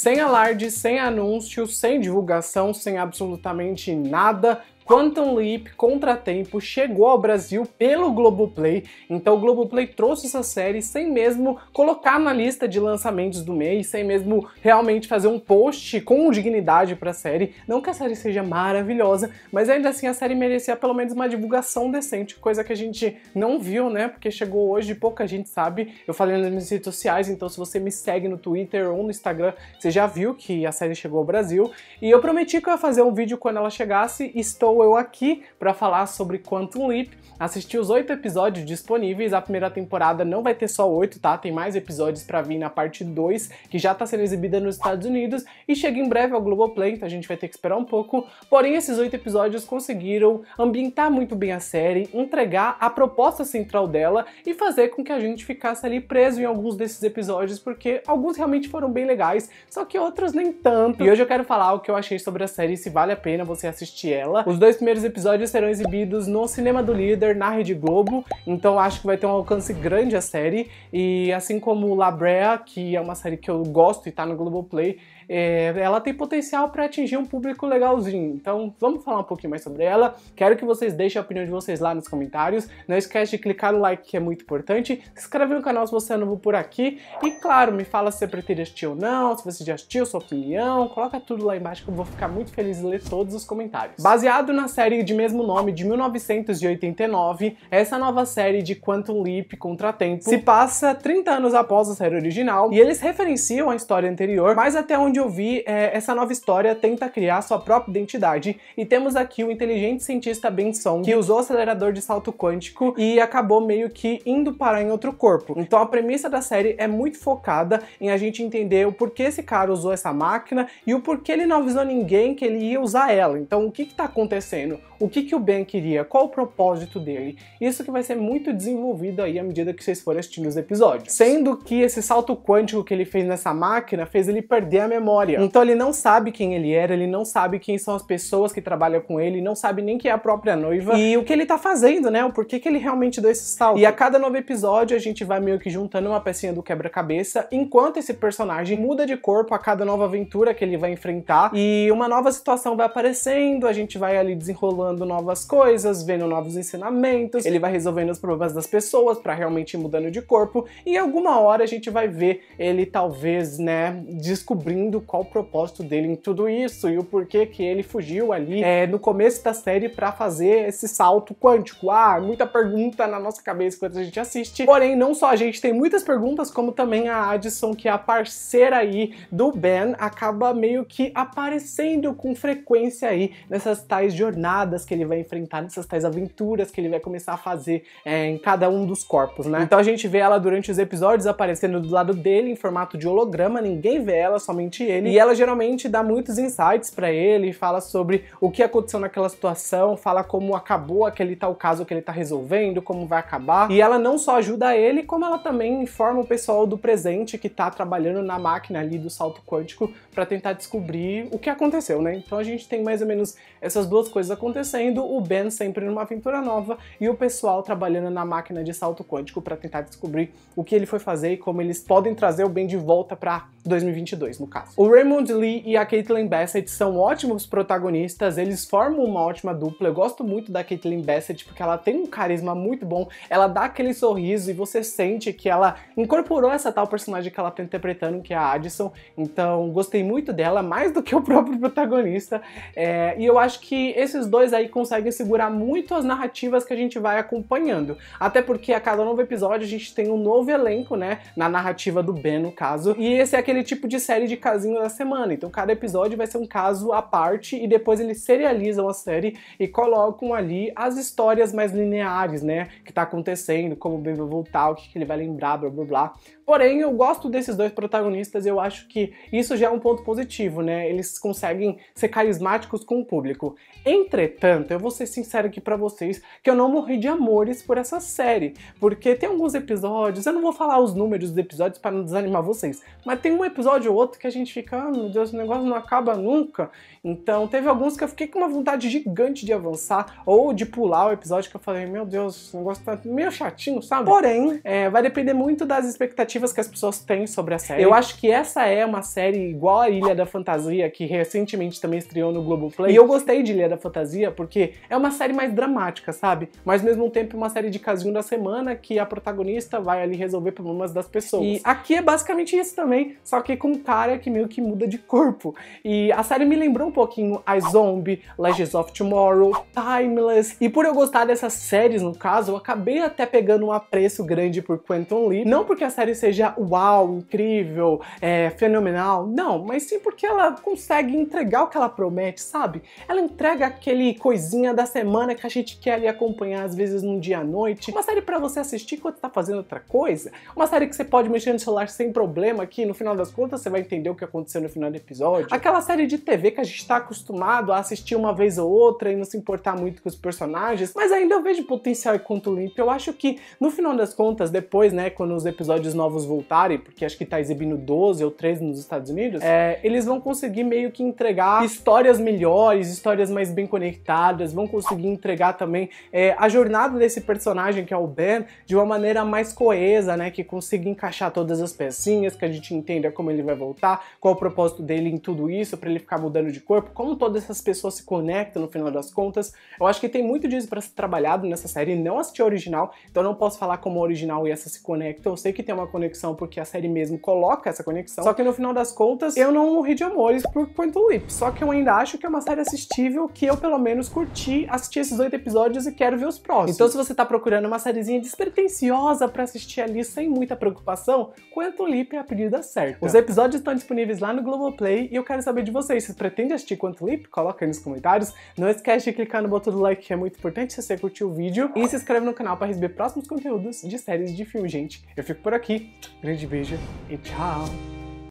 sem alarde, sem anúncio, sem divulgação, sem absolutamente nada, Quantum Leap Contratempo chegou ao Brasil pelo Globoplay, então o Globoplay trouxe essa série sem mesmo colocar na lista de lançamentos do mês, sem mesmo realmente fazer um post com dignidade para a série. Não que a série seja maravilhosa, mas ainda assim a série merecia pelo menos uma divulgação decente, coisa que a gente não viu, né? Porque chegou hoje e pouca gente sabe. Eu falei nas minhas redes sociais, então se você me segue no Twitter ou no Instagram, você já viu que a série chegou ao Brasil. E eu prometi que eu ia fazer um vídeo quando ela chegasse, estou eu aqui para falar sobre Quantum Leap. Assisti os oito episódios disponíveis. A primeira temporada não vai ter só oito, tá? Tem mais episódios para vir na parte 2, que já está sendo exibida nos Estados Unidos e chega em breve ao Globoplay, então a gente vai ter que esperar um pouco. Porém, esses oito episódios conseguiram ambientar muito bem a série, entregar a proposta central dela e fazer com que a gente ficasse ali preso em alguns desses episódios, porque alguns realmente foram bem legais, só que outros nem tanto. E hoje eu quero falar o que eu achei sobre a série, se vale a pena você assistir ela. Os dois primeiros episódios serão exibidos no Cinema do Líder, na Rede Globo, então acho que vai ter um alcance grande a série. E assim como La Brea, que é uma série que eu gosto e tá no Globoplay, é, ela tem potencial para atingir um público legalzinho. Então vamos falar um pouquinho mais sobre ela. Quero que vocês deixem a opinião de vocês lá nos comentários. Não esquece de clicar no like que é muito importante. Se inscreve no canal se você é novo por aqui. E claro, me fala se você pretende assistir ou não, se você já assistiu, sua opinião. Coloca tudo lá embaixo que eu vou ficar muito feliz de ler todos os comentários. Baseado na série de mesmo nome de 1989, essa nova série de Quantum Leap Contratempo se passa 30 anos após a série original e eles referenciam a história anterior, mas até onde onde eu vi é, essa nova história tenta criar sua própria identidade. E temos aqui o inteligente cientista Ben Song, que usou o acelerador de salto quântico e acabou meio que indo parar em outro corpo. Então a premissa da série é muito focada em a gente entender o porquê esse cara usou essa máquina e o porquê ele não avisou ninguém que ele ia usar ela. Então o que está acontecendo? O que, que o Ben queria? Qual o propósito dele? Isso que vai ser muito desenvolvido aí à medida que vocês forem assistindo os episódios. Sendo que esse salto quântico que ele fez nessa máquina fez ele perder a memória memória. Então ele não sabe quem ele era, ele não sabe quem são as pessoas que trabalham com ele, não sabe nem quem é a própria noiva e o que ele tá fazendo, né? O porquê que ele realmente deu esse salto. E a cada novo episódio a gente vai meio que juntando uma pecinha do quebra-cabeça, enquanto esse personagem muda de corpo a cada nova aventura que ele vai enfrentar e uma nova situação vai aparecendo, a gente vai ali desenrolando novas coisas, vendo novos ensinamentos, ele vai resolvendo os problemas das pessoas para realmente ir mudando de corpo e alguma hora a gente vai ver ele talvez, né, descobrindo entendendo qual o propósito dele em tudo isso e o porquê que ele fugiu ali é, no começo da série para fazer esse salto quântico. Ah, muita pergunta na nossa cabeça enquanto a gente assiste. Porém, não só a gente tem muitas perguntas, como também a Addison, que é a parceira aí do Ben, acaba meio que aparecendo com frequência aí nessas tais jornadas que ele vai enfrentar, nessas tais aventuras que ele vai começar a fazer é, em cada um dos corpos, né? Então a gente vê ela durante os episódios aparecendo do lado dele em formato de holograma, ninguém vê ela, somente assiste ele e ela geralmente dá muitos insights para ele, fala sobre o que aconteceu naquela situação, fala como acabou aquele tal caso que ele tá resolvendo, como vai acabar. E ela não só ajuda ele, como ela também informa o pessoal do presente que tá trabalhando na máquina ali do salto quântico para tentar descobrir o que aconteceu, né? Então a gente tem mais ou menos essas duas coisas acontecendo, o Ben sempre numa aventura nova e o pessoal trabalhando na máquina de salto quântico para tentar descobrir o que ele foi fazer e como eles podem trazer o Ben de volta para 2022, no caso. O Raymond Lee e a Caitlyn Bassett são ótimos protagonistas, eles formam uma ótima dupla. Eu gosto muito da Caitlyn Bassett porque ela tem um carisma muito bom, ela dá aquele sorriso e você sente que ela incorporou essa tal personagem que ela tá interpretando, que é a Addison. Então, gostei muito dela, mais do que o próprio protagonista. É, e eu acho que esses dois aí conseguem segurar muito as narrativas que a gente vai acompanhando. Até porque a cada novo episódio a gente tem um novo elenco, né? Na narrativa do Ben, no caso. E esse é aquele tipo de série de casinho da semana. Então cada episódio vai ser um caso à parte e depois eles serializam a série e colocam ali as histórias mais lineares, né? Que tá acontecendo, como o Ben vai voltar, o que, que ele vai lembrar, blá blá blá. Porém, eu gosto desses dois protagonistas, eu acho que isso já é um ponto positivo, né? Eles conseguem ser carismáticos com o público. Entretanto, eu vou ser sincero aqui para vocês que eu não morri de amores por essa série, porque tem alguns episódios, eu não vou falar os números dos episódios para não desanimar vocês, mas tem um episódio ou outro que a gente fica, ah, meu Deus, o negócio não acaba nunca. Então teve alguns que eu fiquei com uma vontade gigante de avançar ou de pular o episódio que eu falei, meu Deus, o negócio tá meio chatinho, sabe? Porém, é, vai depender muito das expectativas que as pessoas têm sobre a série. Eu acho que essa é uma série igual a Ilha da Fantasia, que recentemente também estreou no Globoplay. E eu gostei de Ilha da Fantasia porque é uma série mais dramática, sabe? Mas ao mesmo tempo uma série de casinho da semana que a protagonista vai ali resolver problemas das pessoas. E aqui é basicamente isso também só que com um cara que meio que muda de corpo. E a série me lembrou um pouquinho a Zombie, Legends of Tomorrow, Timeless, e por eu gostar dessas séries, no caso, eu acabei até pegando um apreço grande por Quentin Lee, não porque a série seja uau, incrível, é, fenomenal, não, mas sim porque ela consegue entregar o que ela promete, sabe? Ela entrega aquele coisinha da semana que a gente quer ali acompanhar, às vezes num dia à noite, uma série para você assistir quando tá fazendo outra coisa, uma série que você pode mexer no celular sem problema, que no final das contas, você vai entender o que aconteceu no final do episódio. Aquela série de TV que a gente está acostumado a assistir uma vez ou outra e não se importar muito com os personagens, mas ainda eu vejo potencial e conto limpo. Eu acho que, no final das contas, depois, né, quando os episódios novos voltarem, porque acho que tá exibindo 12 ou 13 nos Estados Unidos, é, eles vão conseguir meio que entregar histórias melhores, histórias mais bem conectadas, vão conseguir entregar também é, a jornada desse personagem, que é o Ben, de uma maneira mais coesa, né, que consiga encaixar todas as pecinhas, que a gente entenda como ele vai voltar, qual o propósito dele em tudo isso, para ele ficar mudando de corpo, como todas essas pessoas se conectam no final das contas. Eu acho que tem muito disso para ser trabalhado nessa série, não assisti a original, então não posso falar como a original e essa se conectam. Eu sei que tem uma conexão porque a série mesmo coloca essa conexão, só que no final das contas eu não morri de amores por Point Lip, só que eu ainda acho que é uma série assistível que eu pelo menos curti, assisti esses oito episódios e quero ver os próximos. Então se você tá procurando uma sériezinha despretensiosa para assistir ali sem muita preocupação, Quantum Leap é a pedida certa. Os episódios estão disponíveis lá no Globoplay e eu quero saber de vocês. Vocês pretendem assistir quanto Leap? Coloca aí nos comentários. Não esquece de clicar no botão do like, que é muito importante se você curtiu o vídeo. E se inscreve no canal para receber próximos conteúdos de séries de filme, gente. Eu fico por aqui. Grande beijo e tchau!